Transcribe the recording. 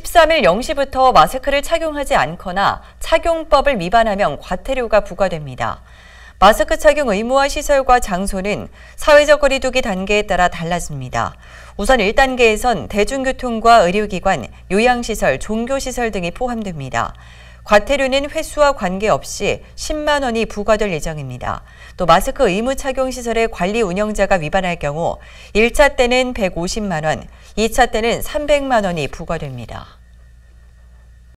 13일 0시부터 마스크를 착용하지 않거나 착용법을 위반하면 과태료가 부과됩니다. 마스크 착용 의무화 시설과 장소는 사회적 거리두기 단계에 따라 달라집니다. 우선 1단계에선 대중교통과 의료기관, 요양시설, 종교시설 등이 포함됩니다. 과태료는 횟수와 관계없이 10만 원이 부과될 예정입니다. 또 마스크 의무 착용 시설의 관리 운영자가 위반할 경우 1차 때는 150만 원, 2차 때는 300만 원이 부과됩니다.